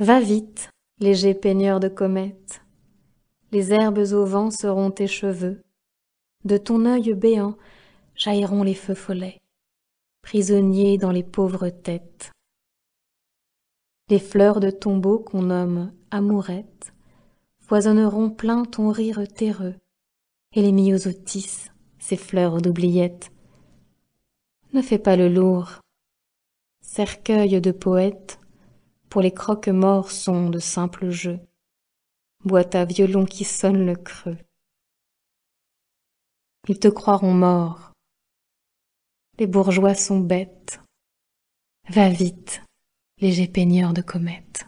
Va vite, léger peigneur de comètes. Les herbes au vent seront tes cheveux. De ton œil béant jailliront les feux follets, prisonniers dans les pauvres têtes. Les fleurs de tombeau qu'on nomme amourettes foisonneront plein ton rire terreux, et les myosotis, ces fleurs d'oubliette. Ne fais pas le lourd, cercueil de poète, pour les croque-morts sont de simples jeux, boîte à violon qui sonne le creux. Ils te croiront mort. Les bourgeois sont bêtes. Va vite, léger peigneur de comètes.